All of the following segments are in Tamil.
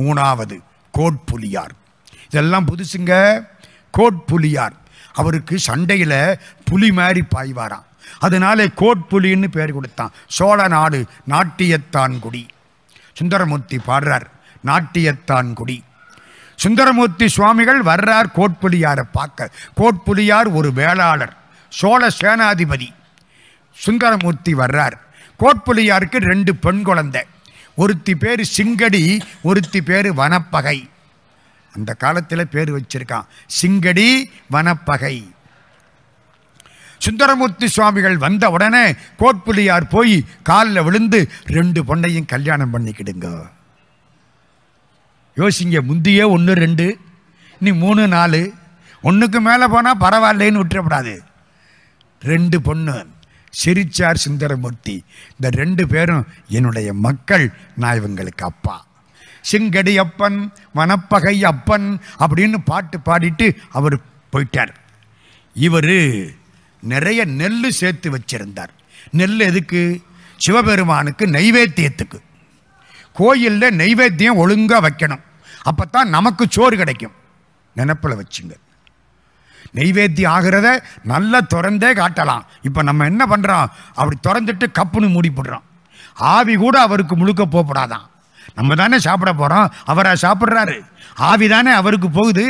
மூணாவது கோட்புலியார் இதெல்லாம் புதுசுங்க கோட்புலியார் அவருக்கு சண்டையில் புலி மாதிரி பாய்வாராம் அதனால கோட்புலின்னு பேர் கொடுத்தான் சோழ நாடு நாட்டியத்தான் குடி சுந்தரமூர்த்தி பாடுறார் நாட்டியத்தான் குடி சுந்தரமூர்த்தி சுவாமிகள் வர்றார் கோட்புலியாரை பார்க்க கோட்புலியார் ஒரு வேளாளர் சோழ சேனாதிபதி சுந்தரமூர்த்தி வர்றார் கோட்புலியாருக்கு ரெண்டு பெண் குழந்தை ஒருத்தி பேர் சிங்கடி ஒருத்தி பேர் வனப்பகை அந்த காலத்தில் பேர் வச்சிருக்கான் சிங்கடி வனப்பகை சுந்தரமூர்த்தி சுவாமிகள் வந்த உடனே கோட்புலியார் போய் காலில் விழுந்து ரெண்டு பொண்ணையும் கல்யாணம் பண்ணிக்கிடுங்க யோசிங்க முந்தியே ஒன்று ரெண்டு நீ மூணு நாலு ஒன்றுக்கு மேலே போனால் பரவாயில்லைன்னு விட்டுறக்கூடாது ரெண்டு பொண்ணு சிரிச்சார் சுந்தரமூர்த்தி இந்த ரெண்டு பேரும் என்னுடைய மக்கள் நான் இவங்களுக்கு அப்பா சிங்கடி அப்பன் வனப்பகை அப்பன் அப்படின்னு பாட்டு பாடிட்டு அவர் போயிட்டார் இவர் நிறைய நெல் சேர்த்து வச்சிருந்தார் நெல் எதுக்கு சிவபெருமானுக்கு நைவேத்தியத்துக்கு கோயிலில் நைவேத்தியம் ஒழுங்காக வைக்கணும் அப்போ தான் நமக்கு சோறு கிடைக்கும் நினப்பில் வச்சுங்க நெய்வேத்தி ஆகிறத நல்லா திறந்தே காட்டலாம் இப்போ நம்ம என்ன பண்ணுறோம் அப்படி திறந்துட்டு கப்புன்னு மூடி போடுறோம் ஆவி கூட அவருக்கு முழுக்க போகப்படாதான் நம்ம தானே சாப்பிட போகிறோம் அவராக சாப்பிட்றாரு ஆவி தானே அவருக்கு போகுது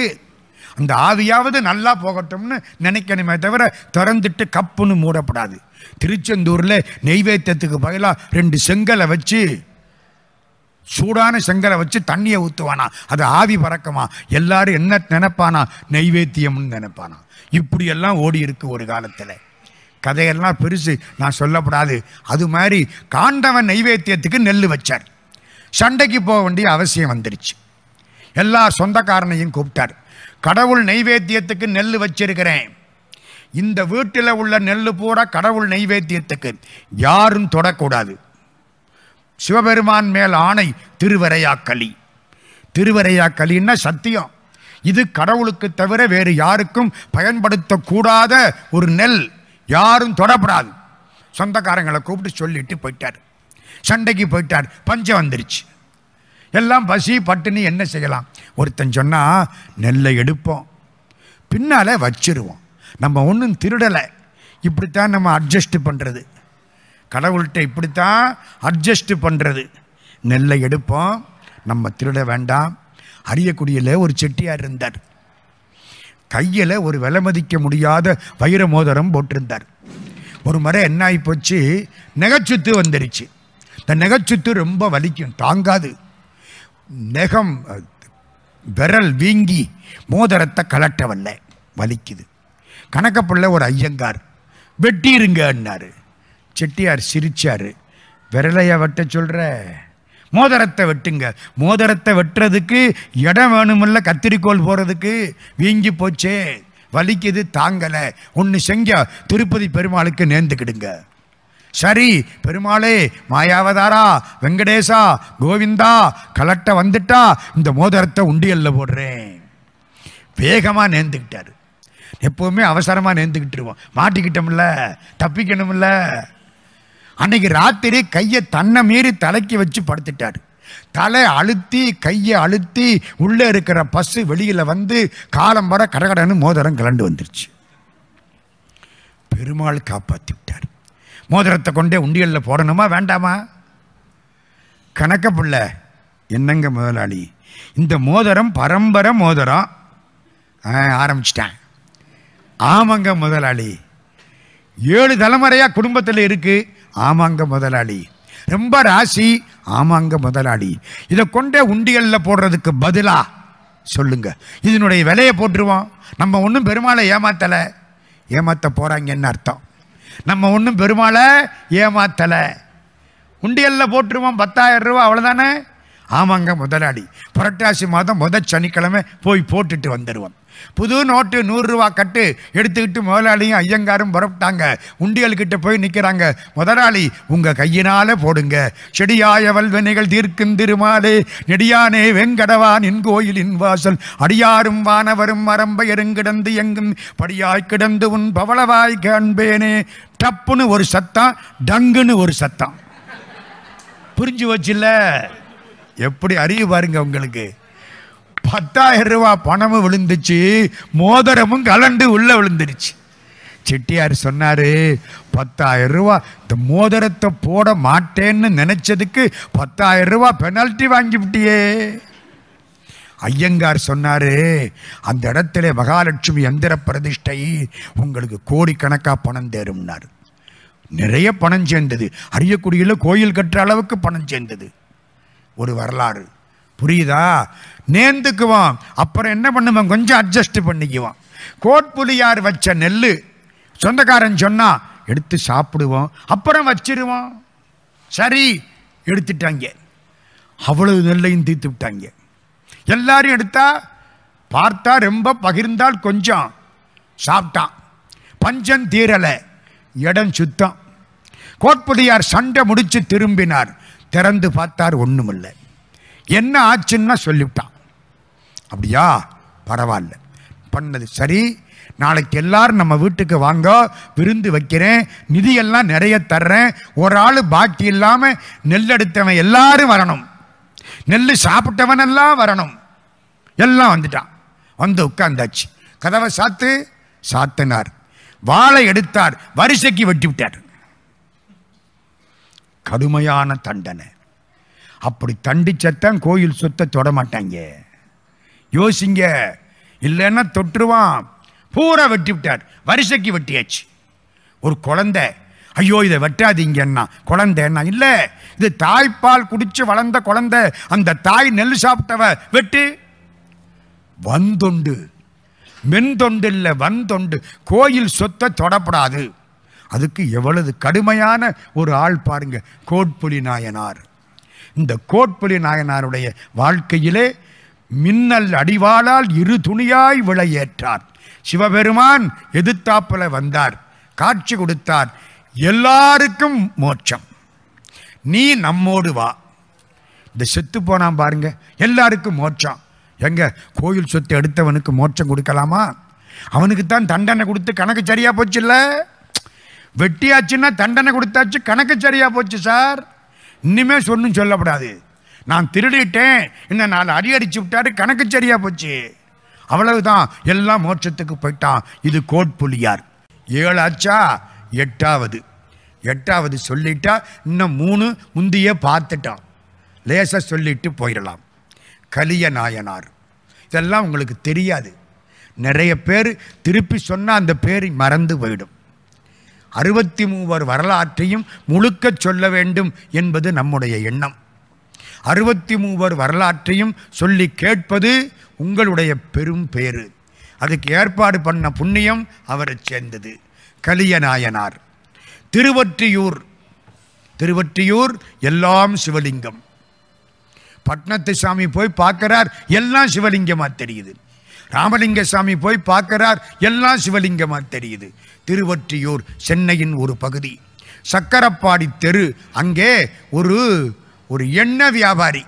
அந்த ஆவியாவது நல்லா போகட்டும்னு நினைக்கணுமே தவிர திறந்துட்டு கப்புன்னு மூடப்படாது திருச்செந்தூரில் நெய்வேத்தியத்துக்கு பதிலாக ரெண்டு செங்கலை வச்சு சூடான செங்கலை வச்சு தண்ணியை ஊற்றுவானா அது ஆவி பறக்குமா எல்லாரும் என்ன நினைப்பானா நைவேத்தியம்னு நினைப்பானா இப்படியெல்லாம் ஓடி இருக்கு ஒரு காலத்தில் கதையெல்லாம் பெருசு நான் சொல்லப்படாது அது மாதிரி காண்டவன் நைவேத்தியத்துக்கு நெல் வச்சார் சண்டைக்கு போக வேண்டிய அவசியம் வந்துடுச்சு எல்லா சொந்தக்காரனையும் கூப்பிட்டார் கடவுள் நைவேத்தியத்துக்கு நெல் வச்சிருக்கிறேன் இந்த வீட்டில் உள்ள நெல் பூரா கடவுள் நைவேத்தியத்துக்கு யாரும் தொடக்கூடாது சிவபெருமான் மேல் ஆணை திருவரையாக்களி திருவரையாக்களின்னா சத்தியம் இது கடவுளுக்கு தவிர வேறு யாருக்கும் பயன்படுத்தக்கூடாத ஒரு நெல் யாரும் தொடப்படாது சொந்தக்காரங்களை கூப்பிட்டு சொல்லிட்டு போயிட்டார் சண்டைக்கு போயிட்டார் பஞ்சம் வந்துருச்சு எல்லாம் பசி பட்டுன்னு என்ன செய்யலாம் ஒருத்தன் சொன்னால் நெல்லை எடுப்போம் பின்னால் வச்சிருவோம் நம்ம ஒன்றும் திருடலை இப்படித்தான் நம்ம அட்ஜஸ்ட் பண்ணுறது கடவுள்கிட்ட இப்படித்தான் அட்ஜஸ்ட் பண்ணுறது நெல்லை எடுப்போம் நம்ம திருட வேண்டாம் அரியக்குடியில் ஒரு செட்டியார் இருந்தார் கையில் ஒரு விலை மதிக்க முடியாத வைர மோதிரம் போட்டிருந்தார் ஒரு முறை என்ன ஆகி போச்சு நெகச்சுத்து வந்துருச்சு இந்த நெகச்சுத்து ரொம்ப வலிக்கும் தாங்காது நெகம் விரல் வீங்கி மோதிரத்தை கலட்டவில்லை வலிக்குது கணக்கப்பிள்ள ஒரு ஐயங்கார் வெட்டிருங்கன்னாரு செட்டியார் சிரிச்சார் விரலைய வெட்ட சொல்கிற மோதிரத்தை வெட்டுங்க மோதிரத்தை வெட்டுறதுக்கு இடம் வேணுமில்ல கத்திரிக்கோள் போகிறதுக்கு வீங்கி போச்சே வலிக்குது தாங்கலை ஒன்று செஞ்ச திருப்பதி பெருமாளுக்கு நேர்ந்துக்கிடுங்க சரி பெருமாளே மாயாவதாரா வெங்கடேசா கோவிந்தா கலட்ட வந்துட்டா இந்த மோதிரத்தை உண்டியல்ல போடுறேன் வேகமாக நேர்ந்துக்கிட்டார் எப்போவுமே அவசரமாக நேர்ந்துக்கிட்டுருவோம் மாட்டிக்கிட்டோம்ல தப்பிக்கணும்ல அன்னைக்கு ராத்திரி கையை தன்னை மீறி தலைக்கு வச்சு படுத்துட்டார் தலை அழுத்தி கையை அழுத்தி உள்ளே இருக்கிற பஸ்ஸு வெளியில் வந்து காலம் வர கடகடன்னு மோதிரம் கிளண்டு வந்துருச்சு பெருமாள் காப்பாற்றி விட்டார் மோதிரத்தை கொண்டே உண்டியலில் போடணுமா வேண்டாமா கணக்க பிள்ளை என்னங்க முதலாளி இந்த மோதிரம் பரம்பரை மோதிரம் ஆரம்பிச்சிட்டேன் ஆமாங்க முதலாளி ஏழு தலைமுறையாக குடும்பத்தில் இருக்குது ஆமாங்க முதலாளி ரொம்ப ராசி ஆமாங்க முதலாளி இதை கொண்டே உண்டியலில் போடுறதுக்கு பதிலாக சொல்லுங்க இதனுடைய விலையை போட்டுருவோம் நம்ம ஒன்றும் பெருமாளை ஏமாத்தலை ஏமாற்ற போகிறாங்கன்னு அர்த்தம் நம்ம ஒன்றும் பெருமாளை ஏமாத்தலை உண்டியலில் போட்டுருவோம் பத்தாயிரம் ரூபா அவ்வளோதானே ஆமாங்க முதலாளி புரட்டாசி மாதம் முத சனிக்கிழமை போய் போட்டுட்டு வந்துடுவோம் புது நோட்டு நூறுரூவா கட்டு எடுத்துக்கிட்டு முதலாளியும் ஐயங்காரும் புறப்பட்டாங்க உண்டியல்கிட்ட போய் நிற்கிறாங்க முதலாளி உங்கள் கையினால் போடுங்க செடியாய வல்வனைகள் தீர்க்கும் திருமாலே நெடியானே வெங்கடவான் என் கோயிலின் வாசல் அடியாரும் வானவரும் மரம்பயரும் கிடந்து எங்கும் படியாய் கிடந்து உன் பவளவாய் காண்பேனே டப்புன்னு ஒரு சத்தம் டங்குன்னு ஒரு சத்தம் புரிஞ்சு வச்சுல எப்படி அறிவு பாருங்க உங்களுக்கு பத்தாயிரம் ரூபா பணமும் விழுந்துச்சு மோதிரமும் கலண்டு உள்ளே விழுந்துருச்சு செட்டியார் சொன்னார் பத்தாயிரம் ரூபா இந்த மோதிரத்தை போட மாட்டேன்னு நினச்சதுக்கு பத்தாயிரம் ரூபா பெனால்ட்டி விட்டியே ஐயங்கார் சொன்னார் அந்த இடத்துல மகாலட்சுமி எந்திர பிரதிஷ்டை உங்களுக்கு கோடிக்கணக்காக பணம் தேரும்னார் நிறைய பணம் சேர்ந்தது அரியக்குடியில் கோயில் கட்டுற அளவுக்கு பணம் சேர்ந்தது ஒரு வரலாறு புரியுதா நேர்ந்துக்குவான் அப்புறம் என்ன பண்ணுவான் கொஞ்சம் அட்ஜஸ்ட் பண்ணிக்குவான் கோட்புலியார் வச்ச நெல் சொந்தக்காரன் சொன்னால் எடுத்து சாப்பிடுவோம் அப்புறம் வச்சிருவோம் சரி எடுத்துட்டாங்க அவ்வளவு நெல்லையும் தீர்த்து விட்டாங்க எல்லாரும் எடுத்தா பார்த்தா ரொம்ப பகிர்ந்தால் கொஞ்சம் சாப்பிட்டான் பஞ்சம் தீரலை இடம் சுத்தம் கோட்பதியார் சண்டை முடித்து திரும்பினார் திறந்து பார்த்தார் ஒன்றுமில்லை என்ன ஆச்சுன்னா சொல்லிவிட்டான் அப்படியா பரவாயில்ல பண்ணது சரி நாளைக்கு எல்லாரும் நம்ம வீட்டுக்கு வாங்க விருந்து வைக்கிறேன் நிதியெல்லாம் நிறைய தர்றேன் ஒரு ஆள் பாக்கி இல்லாமல் நெல் எடுத்தவன் எல்லாரும் வரணும் நெல் சாப்பிட்டவனெல்லாம் வரணும் எல்லாம் வந்துட்டான் வந்து உட்காந்தாச்சு கதவை சாத்து சாத்தினார் வாழை எடுத்தார் வரிசைக்கு வெட்டி விட்டார் கடுமையான தண்டனை அப்படி தண்டிச்சத்தான் கோயில் சொத்தை தொட மாட்டாங்க யோசிங்க இல்லைன்னா தொட்டுருவான் பூரா வெட்டி விட்டார் வரிசைக்கு வெட்டியாச்சு ஒரு குழந்தை ஐயோ இதை வெட்டாதீங்கன்னா குழந்தைன்னா இல்லை இது தாய்ப்பால் குடிச்சு வளர்ந்த குழந்தை அந்த தாய் நெல் சாப்பிட்டவ வெட்டு வந்தொண்டு மென்தொண்டு இல்லை வந்தொண்டு கோயில் சொத்தை தொடப்படாது அதுக்கு எவ்வளவு கடுமையான ஒரு ஆள் பாருங்க கோட்புலி நாயனார் இந்த கோட்பலி நாயனாருடைய வாழ்க்கையிலே மின்னல் அடிவாளால் இரு துணியாய் விளையேற்றார் சிவபெருமான் எதிர்த்தாப்பில் வந்தார் காட்சி கொடுத்தார் எல்லாருக்கும் மோட்சம் நீ நம்மோடு வா இந்த செத்து போனான் பாருங்க எல்லாருக்கும் மோட்சம் எங்க கோயில் சொத்து எடுத்தவனுக்கு மோட்சம் கொடுக்கலாமா அவனுக்கு தான் தண்டனை கொடுத்து கணக்கு சரியா போச்சு இல்லை வெட்டியாச்சுன்னா தண்டனை கொடுத்தாச்சு கணக்கு சரியா போச்சு சார் இன்னுமே சொன்னும் சொல்லப்படாது நான் திருடிட்டேன் இந்த நாலு அடி அடிச்சு விட்டாரு கணக்கு சரியாக போச்சு அவ்வளவுதான் எல்லாம் மோட்சத்துக்கு போயிட்டான் இது கோட்புலியார் ஏழு ஆச்சா எட்டாவது எட்டாவது சொல்லிட்டா இன்னும் மூணு முந்தையே பார்த்துட்டான் லேசாக சொல்லிட்டு போயிடலாம் கலிய நாயனார் இதெல்லாம் உங்களுக்கு தெரியாது நிறைய பேர் திருப்பி சொன்னால் அந்த பேர் மறந்து போயிடும் அறுபத்தி மூவர் வரலாற்றையும் முழுக்க சொல்ல வேண்டும் என்பது நம்முடைய எண்ணம் அறுபத்தி மூவர் வரலாற்றையும் சொல்லி கேட்பது உங்களுடைய பெரும் பேரு அதுக்கு ஏற்பாடு பண்ண புண்ணியம் அவரை சேர்ந்தது கலியநாயனார் திருவற்றியூர் திருவற்றியூர் எல்லாம் சிவலிங்கம் பட்னத்து சாமி போய் பார்க்கிறார் எல்லாம் சிவலிங்கமாக தெரியுது ராமலிங்க சாமி போய் பார்க்கிறார் எல்லாம் சிவலிங்கமா தெரியுது திருவற்றியூர் சென்னையின் ஒரு பகுதி சக்கரப்பாடி தெரு அங்கே ஒரு ஒரு எண்ணெய் வியாபாரி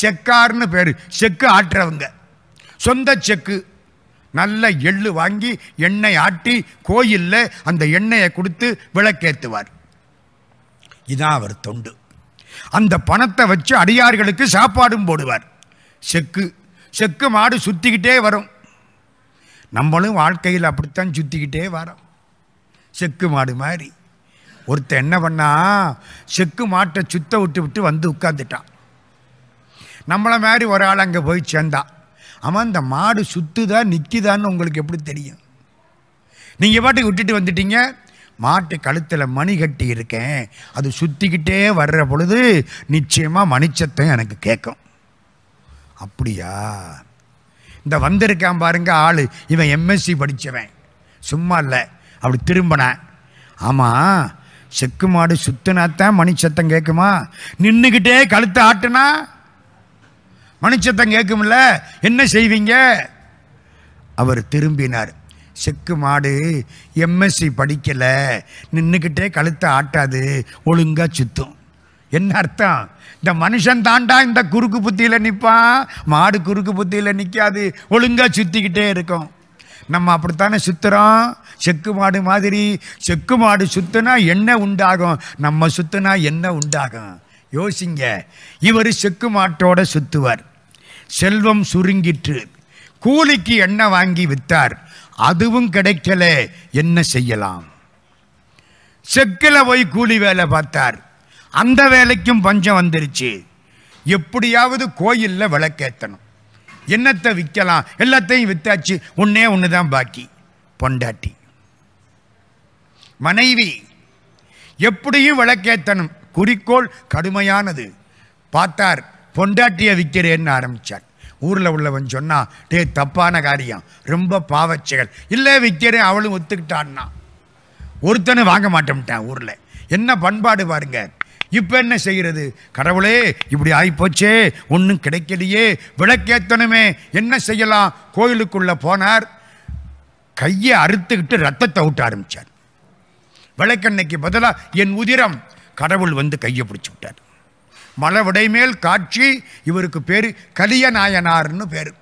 செக்கார்னு பேர் செக்கு ஆட்டுறவங்க சொந்த செக்கு நல்ல எள்ளு வாங்கி எண்ணெய் ஆட்டி கோயிலில் அந்த எண்ணெயை கொடுத்து விளக்கேற்றுவார் இதான் அவர் தொண்டு அந்த பணத்தை வச்சு அடியார்களுக்கு சாப்பாடும் போடுவார் செக்கு செக்கு மாடு சுற்றிக்கிட்டே வரும் நம்மளும் வாழ்க்கையில் அப்படித்தான் சுற்றிக்கிட்டே வரோம் செக்கு மாடு மாதிரி ஒருத்தர் என்ன பண்ணா செக்கு மாட்டை சுத்த விட்டு விட்டு வந்து உட்காந்துட்டான் நம்மளை மாதிரி ஒரு ஆள் அங்கே போய் சேர்ந்தான் ஆமாம் இந்த மாடு சுற்றுதான் நிற்குதான்னு உங்களுக்கு எப்படி தெரியும் நீங்கள் பாட்டுக்கு விட்டுட்டு வந்துட்டீங்க மாட்டு கழுத்தில் மணி கட்டி இருக்கேன் அது சுற்றிக்கிட்டே வர்ற பொழுது நிச்சயமாக மணிச்சத்தம் எனக்கு கேட்கும் அப்படியா இந்த வந்திருக்கான் பாருங்க ஆள் இவன் எம்எஸ்சி படித்தவன் சும்மா இல்லை அப்படி திரும்பினேன் ஆமாம் செக்கு மாடு சுத்தினாத்தான் மணி கேட்குமா நின்றுக்கிட்டே கழுத்தை ஆட்டுனா மணிச்சத்தம் கேட்கும்ல என்ன செய்வீங்க அவர் திரும்பினார் செக்கு மாடு எம்எஸ்சி படிக்கலை நின்றுக்கிட்டே கழுத்தை ஆட்டாது ஒழுங்காக சுத்தும் என்ன அர்த்தம் இந்த மனுஷன் தாண்டா இந்த குறுக்கு புத்தியில் நிற்பான் மாடு குறுக்கு புத்தியில் நிற்காது ஒழுங்காக சுற்றிக்கிட்டே இருக்கும் நம்ம அப்படித்தானே சுற்றுறோம் செக்கு மாடு மாதிரி செக்கு மாடு சுற்றுனா என்ன உண்டாகும் நம்ம சுற்றுனா என்ன உண்டாகும் யோசிங்க இவர் செக்கு மாட்டோட சுற்றுவார் செல்வம் சுருங்கிற்று கூலிக்கு எண்ணெய் வாங்கி விற்றார் அதுவும் கிடைக்கல என்ன செய்யலாம் செக்கில் போய் கூலி வேலை பார்த்தார் அந்த வேலைக்கும் பஞ்சம் வந்துருச்சு எப்படியாவது கோயிலில் விளக்கேற்றணும் என்னத்தை விற்கலாம் எல்லாத்தையும் விற்றாச்சு ஒன்றே ஒன்று தான் பாக்கி பொண்டாட்டி மனைவி எப்படியும் விளக்கேற்றணும் குறிக்கோள் கடுமையானது பார்த்தார் பொண்டாட்டியை விற்கிறேன்னு ஆரம்பித்தார் ஊரில் உள்ளவன் சொன்னான் டே தப்பான காரியம் ரொம்ப பாவச்செயல் இல்லை விற்கிறேன் அவளும் ஒத்துக்கிட்டான்னா ஒருத்தனை வாங்க மாட்டோம்ட்டான் ஊரில் என்ன பண்பாடு பாருங்கள் இப்போ என்ன செய்கிறது கடவுளே இப்படி ஆகிப்போச்சே ஒன்றும் கிடைக்கலையே விளக்கேத்தனுமே என்ன செய்யலாம் கோயிலுக்குள்ளே போனார் கையை அறுத்துக்கிட்டு ரத்தத்தை விட்ட ஆரம்பித்தார் விளக்கெண்ணைக்கு பதிலாக என் உதிரம் கடவுள் வந்து கையை பிடிச்சி விட்டார் மலவுடைமேல் மேல் காட்சி இவருக்கு பேர் கலியநாயனார்னு பேர்